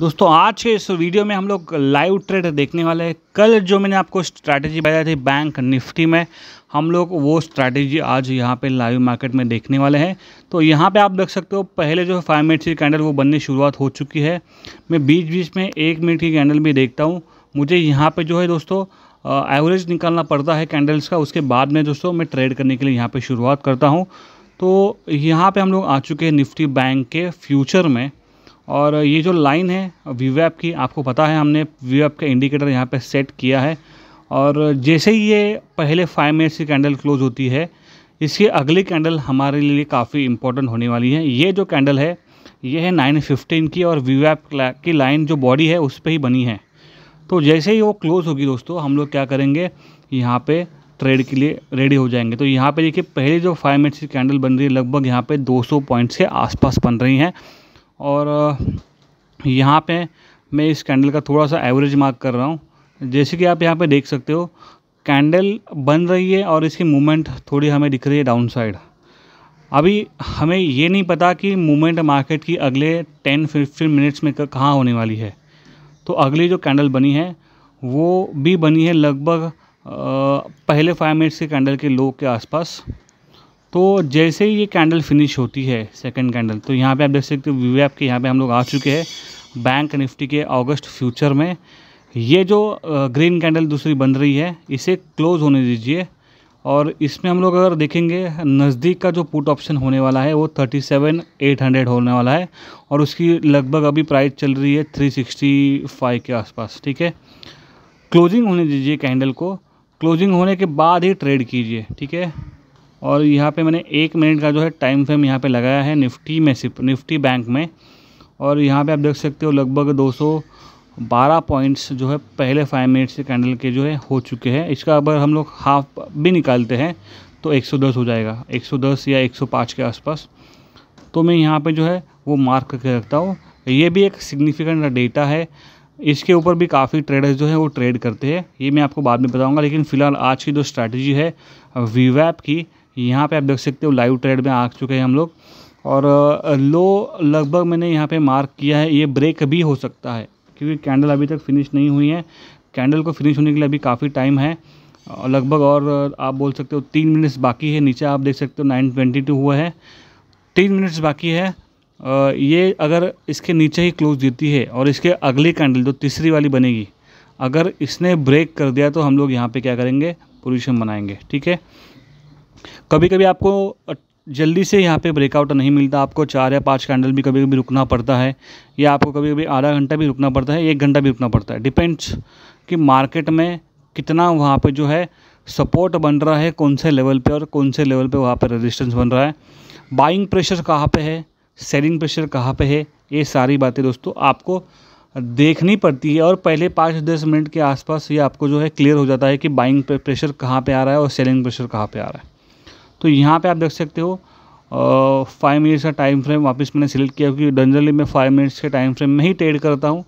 दोस्तों आज के इस वीडियो में हम लोग लाइव ट्रेड देखने वाले हैं कल जो मैंने आपको स्ट्रैटेजी बताई थी बैंक निफ्टी में हम लोग वो स्ट्रैटेजी आज यहाँ पे लाइव मार्केट में देखने वाले हैं तो यहाँ पे आप देख सकते हो पहले जो फाइव मिनट की कैंडल वो बननी शुरुआत हो चुकी है मैं बीच बीच में एक मिनट की कैंडल भी देखता हूँ मुझे यहाँ पर जो है दोस्तों एवरेज निकालना पड़ता है कैंडल्स का उसके बाद में दोस्तों मैं ट्रेड करने के लिए यहाँ पर शुरुआत करता हूँ तो यहाँ पर हम लोग आ चुके हैं निफ्टी बैंक के फ्यूचर में और ये जो लाइन है वीवैप ऐप की आपको पता है हमने व्यू ऐप का इंडिकेटर यहाँ पे सेट किया है और जैसे ही ये पहले फाइव मिनट्स की कैंडल क्लोज होती है इसकी अगली कैंडल हमारे लिए काफ़ी इंपॉर्टेंट होने वाली है ये जो कैंडल है ये है नाइन फिफ्टीन की और वीवैप ऐप की लाइन जो बॉडी है उस पर ही बनी है तो जैसे ही वो क्लोज़ होगी दोस्तों हम लोग क्या करेंगे यहाँ पर ट्रेड के लिए रेडी हो जाएंगे तो यहाँ पर देखिए पहले जो फाइव मिनट्स की कैंडल बन रही है लगभग यहाँ दो सौ पॉइंट्स के आसपास बन रही हैं और यहाँ पे मैं इस कैंडल का थोड़ा सा एवरेज मार्क कर रहा हूँ जैसे कि आप यहाँ पे देख सकते हो कैंडल बन रही है और इसकी मूवमेंट थोड़ी हमें दिख रही है डाउन साइड अभी हमें ये नहीं पता कि मूवमेंट मार्केट की अगले टेन फिफ्टीन मिनट्स में कहाँ होने वाली है तो अगली जो कैंडल बनी है वो भी बनी है लगभग पहले फाइव मिनट्स के कैंडल के लो के आसपास तो जैसे ही ये कैंडल फिनिश होती है सेकंड कैंडल तो यहाँ पे आप देख सकते हो वी के यहाँ पे हम लोग आ चुके हैं बैंक निफ्टी के अगस्त फ्यूचर में ये जो ग्रीन कैंडल दूसरी बन रही है इसे क्लोज होने दीजिए और इसमें हम लोग अगर देखेंगे नज़दीक का जो पुट ऑप्शन होने वाला है वो थर्टी सेवन एट हंड्रेड होने वाला है और उसकी लगभग अभी प्राइस चल रही है थ्री सिक्सटी फाइव के आसपास ठीक है क्लोजिंग होने दीजिए कैंडल को क्लोजिंग होने के बाद ही ट्रेड कीजिए ठीक है और यहाँ पे मैंने एक मिनट का जो है टाइम फ्रेम यहाँ पे लगाया है निफ्टी में सिर्फ निफ्टी बैंक में और यहाँ पे आप देख सकते हो लगभग 212 पॉइंट्स जो है पहले फाइव मिनट से कैंडल के जो है हो चुके हैं इसका अगर हम लोग हाफ भी निकालते हैं तो 110 हो जाएगा 110 या 105 के आसपास तो मैं यहाँ पर जो है वो मार्क करके रखता हूँ ये भी एक सिग्निफिकेंट डेटा है इसके ऊपर भी काफ़ी ट्रेडर्स जो है वो ट्रेड करते हैं ये मैं आपको बाद में बताऊंगा लेकिन फ़िलहाल आज की जो स्ट्रैटेजी है वीवैप की यहाँ पे आप देख सकते हो लाइव ट्रेड में आ चुके हैं हम लोग और लो लगभग मैंने यहाँ पे मार्क किया है ये ब्रेक भी हो सकता है क्योंकि कैंडल अभी तक फिनिश नहीं हुई है कैंडल को फिनिश होने के लिए अभी काफ़ी टाइम है लगभग और आप बोल सकते हो तीन मिनट्स बाकी है नीचे आप देख सकते हो नाइन ट्वेंटी टू हुआ है तीन मिनट्स बाकी है ये अगर इसके नीचे ही क्लोज देती है और इसके अगली कैंडल जो तीसरी वाली बनेगी अगर इसने ब्रेक कर दिया तो हम लोग यहाँ पर क्या करेंगे पोजिशन बनाएंगे ठीक है कभी कभी आपको जल्दी से यहाँ पे ब्रेकआउट नहीं मिलता आपको चार या पाँच कैंडल भी कभी कभी रुकना पड़ता है या आपको कभी कभी आधा घंटा भी रुकना पड़ता है एक घंटा भी रुकना पड़ता है डिपेंड्स कि मार्केट में कितना वहाँ पे जो है सपोर्ट बन रहा है कौन से लेवल पे और कौन से लेवल पे वहाँ पे रेजिस्टेंस बन रहा है बाइंग प्रेशर कहाँ पर है सेलिंग प्रेशर कहाँ पर है ये सारी बातें दोस्तों आपको देखनी पड़ती है और पहले पाँच दस मिनट के आसपास ये आपको जो है क्लियर हो जाता है कि बाइंग प्रेशर कहाँ पर आ रहा है और सेलिंग प्रेशर कहाँ पर आ रहा है तो यहाँ पे आप देख सकते हो फाइव मिनट्स का टाइम फ्रेम वापस मैंने सिलेक्ट किया क्योंकि जनरली मैं फाइव मिनट्स के टाइम फ्रेम में ही ट्रेड करता हूँ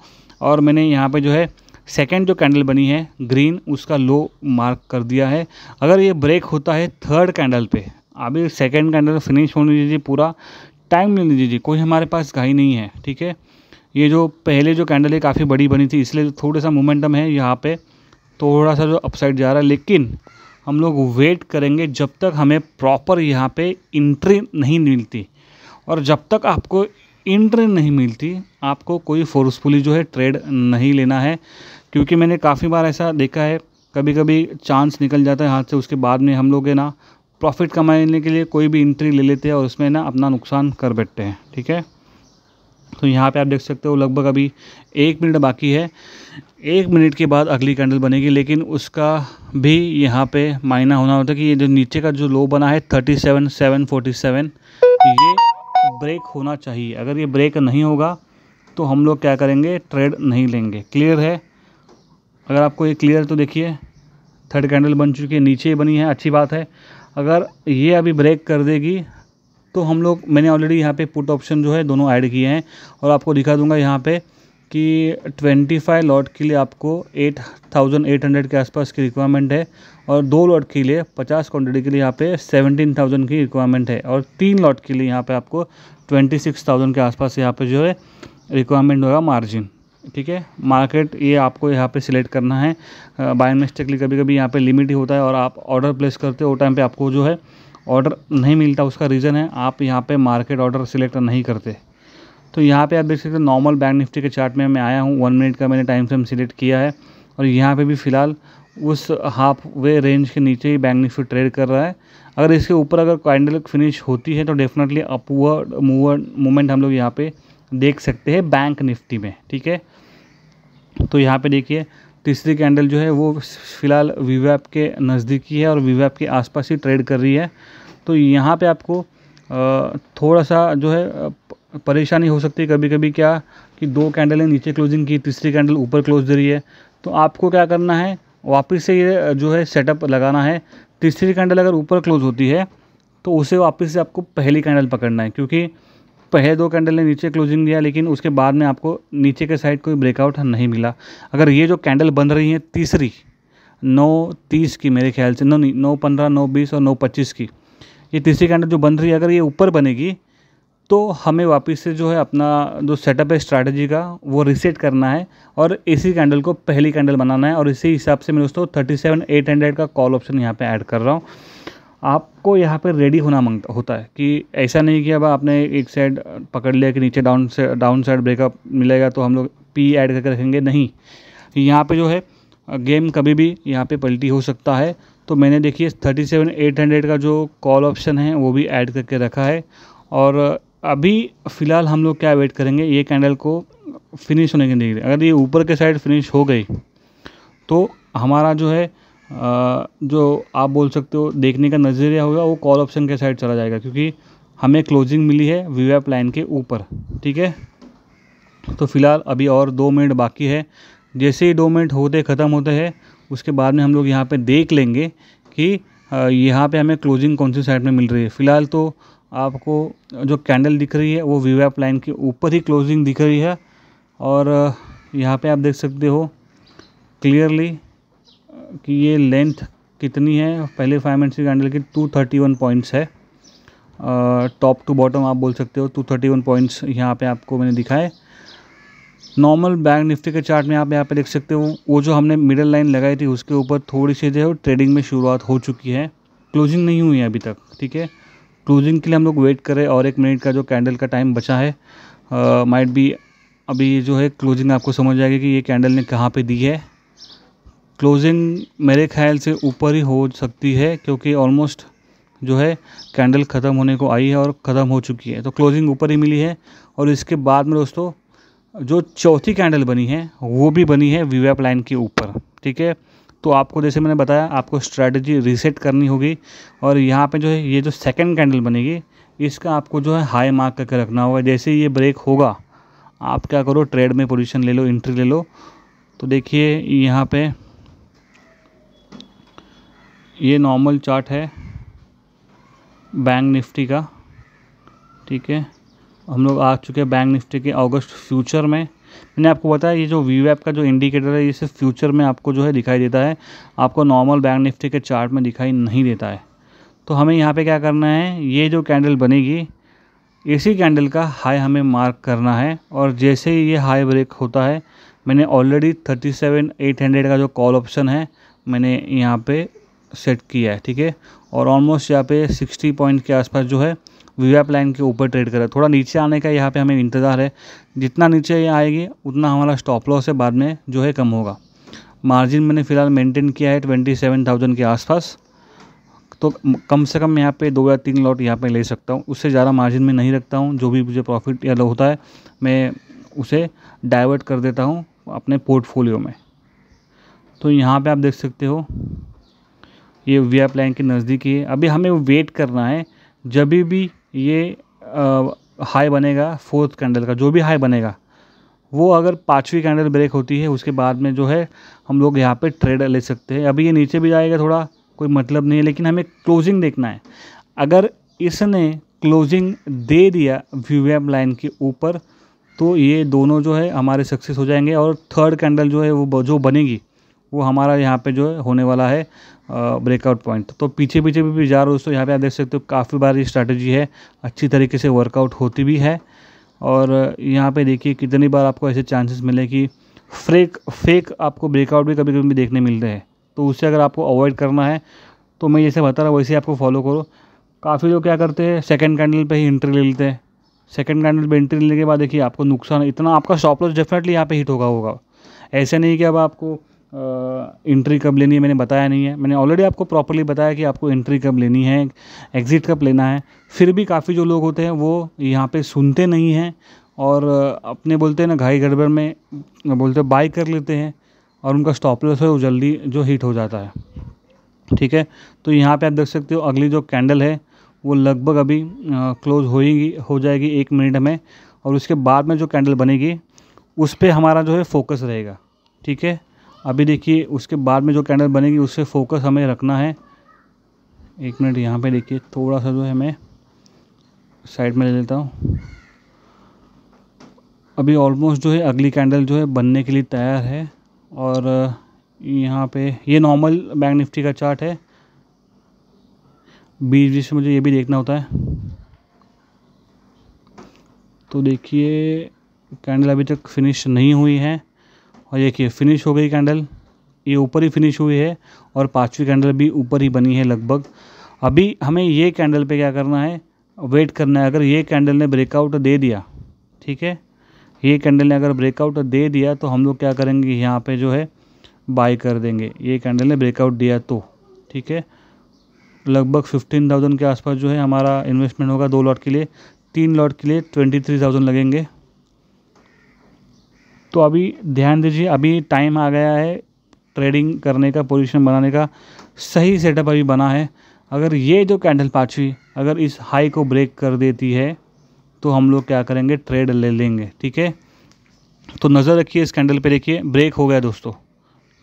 और मैंने यहाँ पे जो है सेकेंड जो कैंडल बनी है ग्रीन उसका लो मार्क कर दिया है अगर ये ब्रेक होता है थर्ड कैंडल पर अभी सेकेंड कैंडल फिनिश होने दीजिए पूरा टाइम लेने दीजिए कोई हमारे पास घाई नहीं है ठीक है ये जो पहले जो कैंडल है काफ़ी बड़ी बनी थी इसलिए थोड़ा सा मोमेंटम है यहाँ पे थोड़ा सा जो अपसाइड जा रहा है लेकिन हम लोग वेट करेंगे जब तक हमें प्रॉपर यहाँ पे इंट्री नहीं मिलती और जब तक आपको इंट्री नहीं मिलती आपको कोई फोर्सफुली जो है ट्रेड नहीं लेना है क्योंकि मैंने काफ़ी बार ऐसा देखा है कभी कभी चांस निकल जाता है हाथ से उसके बाद में हम लोग है ना प्रॉफिट कमाने के लिए कोई भी इंट्री ले लेते हैं और उसमें ना अपना नुकसान कर बैठते हैं ठीक है तो यहाँ पे आप देख सकते हो लगभग अभी एक मिनट बाकी है एक मिनट के बाद अगली कैंडल बनेगी लेकिन उसका भी यहाँ पे मायना होना होता है कि ये जो नीचे का जो लो बना है thirty seven seven forty seven ये ब्रेक होना चाहिए अगर ये ब्रेक नहीं होगा तो हम लोग क्या करेंगे ट्रेड नहीं लेंगे क्लियर है अगर आपको ये क्लियर तो देखिए थर्ड कैंडल बन चुकी है नीचे बनी है अच्छी बात है अगर ये अभी ब्रेक कर देगी तो हम लोग मैंने ऑलरेडी यहाँ पे पुट ऑप्शन जो है दोनों ऐड किए हैं और आपको दिखा दूंगा यहाँ पे कि 25 लॉट के लिए आपको 8,800 के आसपास की रिक्वायरमेंट है और दो लॉट के लिए 50 क्वान्टिटी के लिए यहाँ पे 17,000 की रिक्वायरमेंट है और तीन लॉट के लिए यहाँ पे आपको 26,000 के आसपास यहाँ पे जो है रिक्वायरमेंट होगा मार्जिन ठीक है मार्केट ये आपको यहाँ पे सिलेक्ट करना है बाय मिस्टेकली कभी कभी यहाँ पे लिमिट ही होता है और आप ऑर्डर प्लेस करते हो टाइम पे आपको जो है ऑर्डर नहीं मिलता उसका रीज़न है आप यहाँ पे मार्केट ऑर्डर सिलेक्ट नहीं करते तो यहाँ पे आप देख सकते हैं नॉर्मल बैंक निफ्टी के चार्ट में मैं आया हूँ वन मिनट का मैंने टाइम फ्रेम सिलेक्ट किया है और यहाँ पे भी फ़िलहाल उस हाफ वे रेंज के नीचे ही बैंक निफ्टी ट्रेड कर रहा है अगर इसके ऊपर अगर कैंडल फिनिश होती है तो डेफिनेटली अपवर्ड मूवर मूवमेंट हम लोग यहाँ पर देख सकते हैं बैंक निफ्टी में ठीक है तो यहाँ पर देखिए तीसरी कैंडल जो है वो फ़िलहाल वीवैप के नज़दीकी है और वीवैप के आसपास ही ट्रेड कर रही है तो यहाँ पे आपको थोड़ा सा जो है परेशानी हो सकती है कभी कभी क्या कि दो कैंडलें नीचे क्लोजिंग की तीसरी कैंडल ऊपर क्लोज दे रही है तो आपको क्या करना है वापस से ये जो है सेटअप लगाना है तीसरी कैंडल अगर ऊपर क्लोज होती है तो उसे वापस से आपको पहली कैंडल पकड़ना है क्योंकि पहले दो कैंडल ने नीचे क्लोजिंग दिया लेकिन उसके बाद में आपको नीचे के साइड कोई ब्रेकआउट नहीं मिला अगर ये जो कैंडल बन रही है तीसरी नौ तीस की मेरे ख्याल से नौ नहीं नौ पंद्रह नौ बीस और नौ पच्चीस की ये तीसरी कैंडल जो बन रही है अगर ये ऊपर बनेगी तो हमें वापस से जो है अपना जो सेटअप है स्ट्रैटेजी का वो रिसेट करना है और इसी कैंडल को पहली कैंडल बनाना है और इसी हिसाब से मैं दोस्तों थर्टी सेवन एट हंड्रेड का कॉल ऑप्शन यहाँ पे ऐड कर रहा हूँ आपको यहाँ पर रेडी होना मांगता होता है कि ऐसा नहीं कि अब आपने एक साइड पकड़ लिया कि नीचे डाउन से डाउन साइड ब्रेकअप मिलेगा तो हम लोग पी ऐड करके रखेंगे नहीं यहाँ पे जो है गेम कभी भी यहाँ पे पलटी हो सकता है तो मैंने देखिए थर्टी सेवन एट हंड्रेड का जो कॉल ऑप्शन है वो भी ऐड करके रखा है और अभी फ़िलहाल हम लोग क्या वेट करेंगे ये कैंडल को फिनिश होने के लिए अगर ये ऊपर के साइड फिनिश हो गई तो हमारा जो है जो आप बोल सकते हो देखने का नज़रिया होगा वो कॉल ऑप्शन के साइड चला जाएगा क्योंकि हमें क्लोजिंग मिली है वी वैप लाइन के ऊपर ठीक है तो फिलहाल अभी और दो मिनट बाकी है जैसे ही दो मिनट होते ख़त्म होते हैं उसके बाद में हम लोग यहाँ पे देख लेंगे कि यहाँ पे हमें क्लोजिंग कौन सी साइड में मिल रही है फ़िलहाल तो आपको जो कैंडल दिख रही है वो वी वैप लाइन के ऊपर ही क्लोजिंग दिख रही है और यहाँ पर आप देख सकते हो क्लियरली कि ये लेंथ कितनी है पहले फाइव एंड सिक्स हैंडल की टू थर्टी वन पॉइंट्स है टॉप टू बॉटम आप बोल सकते हो टू थर्टी वन पॉइंट्स यहाँ पे आपको मैंने दिखाए नॉर्मल बैंक निफ्टी के चार्ट में आप यहाँ पे देख सकते हो वो जो हमने मिडल लाइन लगाई थी उसके ऊपर थोड़ी सी जो है ट्रेडिंग में शुरुआत हो चुकी है क्लोजिंग नहीं हुई है अभी तक ठीक है क्लोजिंग के लिए हम लोग वेट करें और एक मिनट का जो कैंडल का टाइम बचा है माइट बी अभी जो है क्लोजिंग आपको समझ जाएगी कि ये कैंडल ने कहाँ पे दी है क्लोजिंग मेरे ख्याल से ऊपर ही हो सकती है क्योंकि ऑलमोस्ट जो है कैंडल ख़त्म होने को आई है और ख़त्म हो चुकी है तो क्लोजिंग ऊपर ही मिली है और इसके बाद में दोस्तों जो चौथी कैंडल बनी है वो भी बनी है वीवैप लाइन के ऊपर ठीक है तो आपको जैसे मैंने बताया आपको स्ट्रैटेजी रीसेट करनी होगी और यहाँ पे जो है ये जो सेकंड कैंडल बनेगी इसका आपको जो है हाई मार्क करके रखना होगा जैसे ये ब्रेक होगा आप क्या करो ट्रेड में पोजीशन ले लो एंट्री ले लो तो देखिए यहाँ पे ये नॉर्मल चार्ट है बैंक निफ्टी का ठीक है हम लोग आ चुके हैं बैंक निफ्टी के अगस्त फ्यूचर में मैंने आपको बताया ये जो वी वैप का जो इंडिकेटर है ये सिर्फ फ्यूचर में आपको जो है दिखाई देता है आपको नॉर्मल बैंक निफ्टी के चार्ट में दिखाई नहीं देता है तो हमें यहाँ पे क्या करना है ये जो कैंडल बनेगी इसी कैंडल का हाई हमें मार्क करना है और जैसे ही ये हाई ब्रेक होता है मैंने already thirty seven eight hundred का जो कॉल ऑप्शन है मैंने यहाँ पे सेट किया है ठीक है और ऑलमोस्ट यहाँ पे 60 पॉइंट के आसपास जो है वीवैप लाइन के ऊपर ट्रेड कर रहा थोड़ा नीचे आने का यहाँ पे हमें इंतज़ार है जितना नीचे ये आएगी उतना हमारा स्टॉप लॉस है बाद में जो है कम होगा मार्जिन मैंने फ़िलहाल मेंटेन किया है ट्वेंटी सेवन थाउजेंड के आसपास तो कम से कम यहाँ पे दो या तीन लॉट यहाँ पे ले सकता हूँ उससे ज़्यादा मार्जिन में नहीं रखता हूँ जो भी मुझे प्रॉफिट या होता है मैं उसे डाइवर्ट कर देता हूँ अपने पोर्टफोलियो में तो यहाँ पे आप देख सकते हो ये वी आर प्लान के नज़दीक ही है अभी हमें वेट करना है जब भी ये आ, हाई बनेगा फोर्थ कैंडल का जो भी हाई बनेगा वो अगर पाँचवीं कैंडल ब्रेक होती है उसके बाद में जो है हम लोग यहाँ पे ट्रेड ले सकते हैं अभी ये नीचे भी जाएगा थोड़ा कोई मतलब नहीं है लेकिन हमें क्लोजिंग देखना है अगर इसने क्लोजिंग दे दिया व्यूएम लाइन के ऊपर तो ये दोनों जो है हमारे सक्सेस हो जाएंगे और थर्ड कैंडल जो है वो जो बनेगी वो हमारा यहाँ पे जो है होने वाला है ब्रेकआउट पॉइंट तो पीछे पीछे भी, भी जा रहा हो दोस्तों यहाँ पे आप देख सकते हो काफ़ी बार ये स्ट्रैटेजी है अच्छी तरीके से वर्कआउट होती भी है और यहाँ पे देखिए कितनी बार आपको ऐसे चांसेस मिले कि फ्रेक फेक आपको ब्रेकआउट भी कभी कभी देखने मिलते हैं तो उससे अगर आपको अवॉइड करना है तो मैं जैसे बता रहा हूँ वैसे आपको फॉलो करो काफ़ी लोग क्या करते हैं सेकेंड कैंडल पर ही एंट्री ले लेते हैं सेकेंड कैंडल पर एंट्री लेने के बाद देखिए आपको नुकसान इतना आपका स्टॉप लॉस डेफिनेटली यहाँ पर हिट होगा होगा ऐसे नहीं कि अब आपको एंट्री कब लेनी है मैंने बताया नहीं है मैंने ऑलरेडी आपको प्रॉपरली बताया कि आपको एंट्री कब लेनी है एग्ज़िट कब लेना है फिर भी काफ़ी जो लोग होते हैं वो यहाँ पे सुनते नहीं हैं और अपने बोलते हैं ना घाई गड़बड़ में बोलते बाई कर लेते हैं और उनका स्टॉप लॉस है वो जल्दी जो हीट हो जाता है ठीक है तो यहाँ पर आप देख सकते हो अगली जो कैंडल है वो लगभग अभी क्लोज होएगी हो जाएगी एक मिनट में और उसके बाद में जो कैंडल बनेगी उस पर हमारा जो है फोकस रहेगा ठीक है अभी देखिए उसके बाद में जो कैंडल बनेगी उससे फोकस हमें रखना है एक मिनट यहाँ पे देखिए थोड़ा सा जो है मैं साइड में ले लेता हूँ अभी ऑलमोस्ट जो है अगली कैंडल जो है बनने के लिए तैयार है और यहाँ पे ये नॉर्मल बैंक निफ्टी का चार्ट है बीच बीच में मुझे ये भी देखना होता है तो देखिए कैंडल अभी तक फिनिश नहीं हुई है और देखिए फिनिश हो गई कैंडल ये ऊपर ही फिनिश हुई है और पाँचवीं कैंडल भी ऊपर ही बनी है लगभग अभी हमें ये कैंडल पे क्या करना है वेट करना है अगर ये कैंडल ने ब्रेकआउट दे दिया ठीक है ये कैंडल ने अगर ब्रेकआउट दे दिया तो हम लोग क्या करेंगे यहाँ पे जो है बाय कर देंगे ये कैंडल ने ब्रेकआउट दिया तो ठीक है लगभग फिफ्टीन थाउजेंड के आसपास जो है हमारा इन्वेस्टमेंट होगा दो लॉट के लिए तीन लॉट के लिए ट्वेंटी थ्री थाउजेंड लगेंगे तो अभी ध्यान दीजिए अभी टाइम आ गया है ट्रेडिंग करने का पोजीशन बनाने का सही सेटअप अभी बना है अगर ये जो कैंडल पाँचवीं अगर इस हाई को ब्रेक कर देती है तो हम लोग क्या करेंगे ट्रेड ले लेंगे ठीक है तो नज़र रखिए इस कैंडल पे देखिए ब्रेक हो गया दोस्तों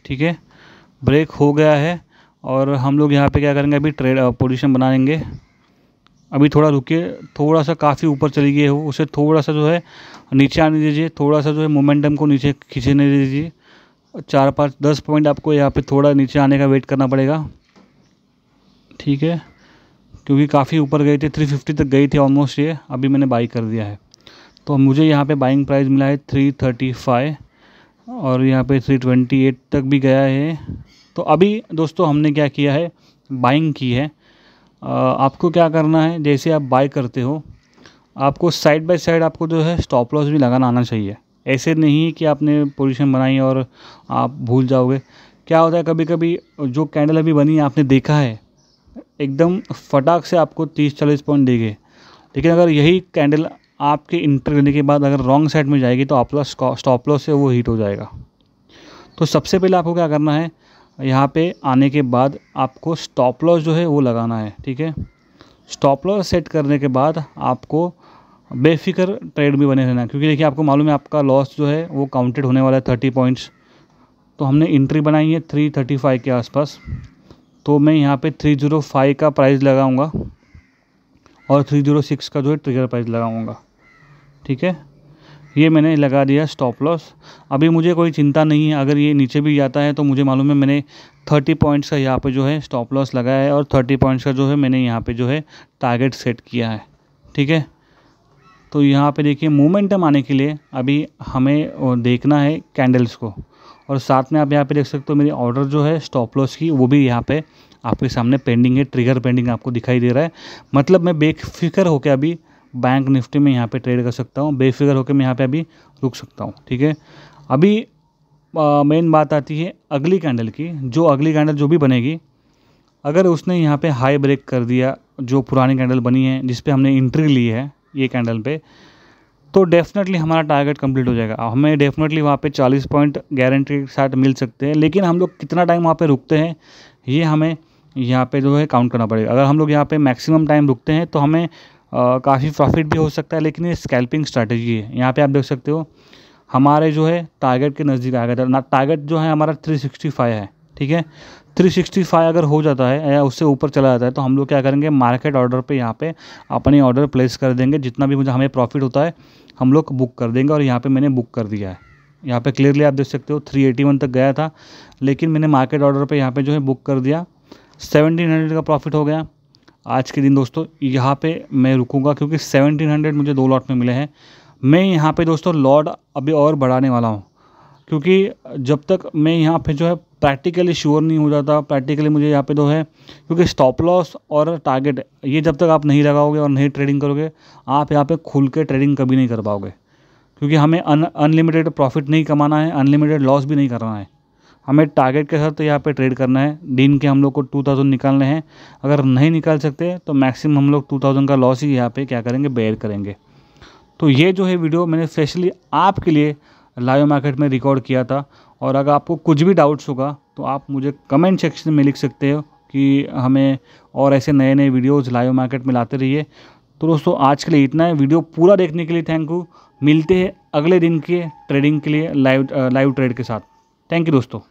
ठीक है ब्रेक हो गया है और हम लोग यहाँ पे क्या करेंगे अभी ट्रेड पोजीशन लेंगे अभी थोड़ा रुकिए थोड़ा सा काफ़ी ऊपर चली गई हो उसे थोड़ा सा जो है नीचे आने दीजिए थोड़ा सा जो है मोमेंटम को नीचे खींचने दीजिए चार पाँच दस पॉइंट आपको यहाँ पे थोड़ा नीचे आने का वेट करना पड़ेगा ठीक है क्योंकि काफ़ी ऊपर गए थे थ्री फिफ्टी तक गई थी ऑलमोस्ट ये अभी मैंने बाई कर दिया है तो मुझे यहाँ पे बाइंग प्राइस मिला है फाइव और यहाँ पे एट तक भी गया है तो अभी दोस्तों हमने क्या किया है बाइंग की है आपको क्या करना है जैसे आप बाय करते हो आपको साइड बाय साइड आपको जो है स्टॉप लॉस भी लगाना आना चाहिए ऐसे नहीं कि आपने पोजीशन बनाई और आप भूल जाओगे क्या होता है कभी कभी जो कैंडल अभी बनी आपने देखा है एकदम फटाक से आपको तीस चालीस पॉइंट देंगे लेकिन अगर यही कैंडल आपके इंटर करने के बाद अगर रॉन्ग साइड में जाएगी तो आपका स्टॉप लॉस से वो हीट हो जाएगा तो सबसे पहले आपको क्या करना है यहाँ पे आने के बाद आपको स्टॉप लॉस जो है वो लगाना है ठीक है स्टॉप लॉस सेट करने के बाद आपको बेफिक्र ट्रेड में बने रहना क्योंकि देखिए आपको मालूम है आपका लॉस जो है वो काउंटेड होने वाला है थर्टी पॉइंट्स तो हमने इंट्री बनाई है थ्री थर्टी फाइव के आसपास तो मैं यहाँ पे थ्री ज़ीरो फाइव का प्राइस लगाऊंगा और थ्री ज़ीरो सिक्स का जो है ट्रिगर प्राइस लगाऊंगा ठीक है ये मैंने लगा दिया स्टॉप लॉस अभी मुझे कोई चिंता नहीं है अगर ये नीचे भी जाता है तो मुझे मालूम है मैंने थर्टी पॉइंट्स का यहाँ पे जो है स्टॉप लॉस लगाया है और थर्टी पॉइंट्स का जो है मैंने यहाँ पे जो है टारगेट सेट किया है ठीक है तो यहाँ पे देखिए मोमेंटम आने के लिए अभी हमें देखना है कैंडल्स को और साथ में आप यहाँ पर देख सकते हो मेरी ऑर्डर जो है स्टॉप लॉस की वो भी यहाँ पर आपके सामने पेंडिंग है ट्रिगर पेंडिंग आपको दिखाई दे रहा है मतलब मैं बेफिक्र होकर अभी बैंक निफ्टी में यहाँ पे ट्रेड कर सकता हूँ बेफिक्र होकर मैं यहाँ पे अभी रुक सकता हूँ ठीक है अभी मेन बात आती है अगली कैंडल की जो अगली कैंडल जो भी बनेगी अगर उसने यहाँ पे हाई ब्रेक कर दिया जो पुरानी कैंडल बनी है जिस हमने इंट्री ली है ये कैंडल पर तो डेफिनेटली हमारा टारगेट कम्प्लीट हो जाएगा हमें डेफिनेटली वहाँ पर चालीस पॉइंट गारंटी के साथ मिल सकते हैं लेकिन हम लोग कितना टाइम वहाँ पर रुकते हैं ये हमें यहाँ पे जो है काउंट करना पड़ेगा अगर हम लोग यहाँ पे मैक्सिमम टाइम रुकते हैं तो हमें काफ़ी प्रॉफिट भी हो सकता है लेकिन ये स्कैल्पिंग स्ट्रैटेजी है यहाँ पे आप देख सकते हो हमारे जो है टारगेट के नज़दीक आ गया था टारगेट जो है हमारा 365 है ठीक है 365 अगर हो जाता है या उससे ऊपर चला जाता है तो हम लोग क्या करेंगे मार्केट ऑर्डर पे यहाँ पे अपने ऑर्डर प्लेस कर देंगे जितना भी मुझे हमें प्रॉफिट होता है हम लोग बुक कर देंगे और यहाँ पर मैंने बुक कर दिया है यहाँ पर क्लियरली आप देख सकते हो थ्री तक गया था लेकिन मैंने मार्केट ऑर्डर पर यहाँ पर जो है बुक कर दिया हंड्रेड का प्रॉफिट हो गया आज के दिन दोस्तों यहाँ पे मैं रुकूंगा क्योंकि 1700 मुझे दो लॉट में मिले हैं मैं यहाँ पे दोस्तों लॉट अभी और बढ़ाने वाला हूँ क्योंकि जब तक मैं यहाँ पे जो है प्रैक्टिकली श्योर नहीं हो जाता प्रैक्टिकली मुझे यहाँ पे जो है क्योंकि स्टॉप लॉस और टारगेट ये जब तक आप नहीं लगाओगे और नहीं ट्रेडिंग करोगे आप यहाँ पर खुल के ट्रेडिंग कभी नहीं कर पाओगे क्योंकि हमें अन अनलिमिटेड प्रॉफिट नहीं कमाना है अनलिमिटेड लॉस भी नहीं करना है हमें टारगेट के साथ तो यहाँ पे ट्रेड करना है दिन के हम लोग को टू थाउजेंड निकालने हैं अगर नहीं निकाल सकते तो मैक्सिमम हम लोग टू थाउजेंड का लॉस ही यहाँ पे क्या करेंगे बेयर करेंगे तो ये जो है वीडियो मैंने स्पेशली आपके लिए लाइव मार्केट में रिकॉर्ड किया था और अगर आपको कुछ भी डाउट्स होगा तो आप मुझे कमेंट सेक्शन में लिख सकते हो कि हमें और ऐसे नए नए वीडियोज़ लाइव मार्केट में लाते रहिए तो दोस्तों आज के लिए इतना है वीडियो पूरा देखने के लिए थैंक यू मिलते हैं अगले दिन के ट्रेडिंग के लिए लाइव लाइव ट्रेड के साथ थैंक यू दोस्तों